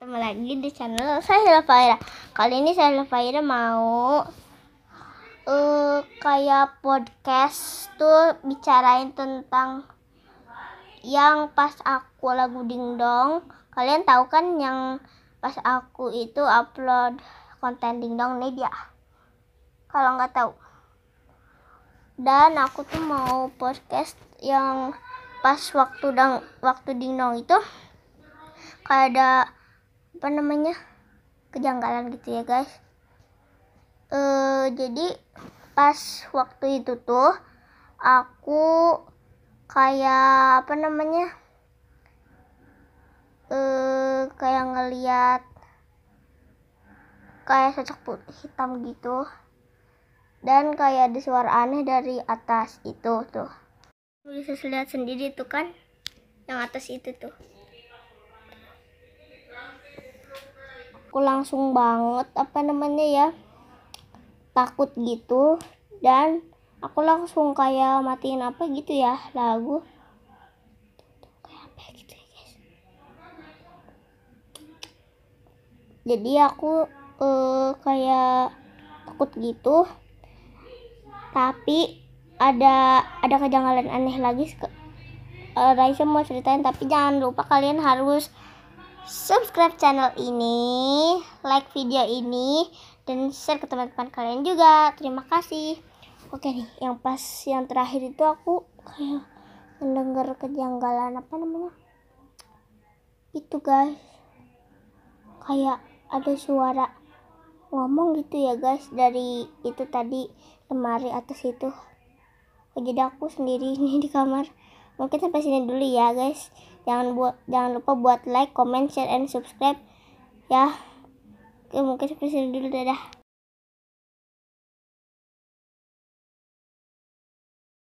Ketemu lagi di channel saya Lefaira. Kali ini saya Lefaira mau uh, kayak podcast tuh bicarain tentang yang pas aku lagu dingdong. Kalian tahu kan yang pas aku itu upload konten dingdong nih dia. Kalau nggak tahu. Dan aku tuh mau podcast yang pas waktu dang waktu dingdong itu kayak ada apa namanya kejanggalan gitu ya guys uh, jadi pas waktu itu tuh aku kayak apa namanya uh, kayak ngeliat kayak sosok putih hitam gitu dan kayak ada suara aneh dari atas itu tuh bisa lihat sendiri tuh kan yang atas itu tuh aku langsung banget apa namanya ya takut gitu dan aku langsung kayak matiin apa gitu ya lagu gitu ya, jadi aku uh, kayak takut gitu tapi ada ada kejanggalan aneh lagi uh, Raisa mau ceritain tapi jangan lupa kalian harus subscribe channel ini, like video ini, dan share ke teman-teman kalian juga. Terima kasih. Oke nih, yang pas yang terakhir itu aku kayak mendengar kejanggalan apa namanya? Itu guys. Kayak ada suara ngomong gitu ya guys dari itu tadi lemari atas itu. Jadi aku sendiri ini di kamar. Mungkin sampai sini dulu ya guys jangan buat jangan lupa buat like comment share and subscribe ya Oke, mungkin sampai sini dulu dadah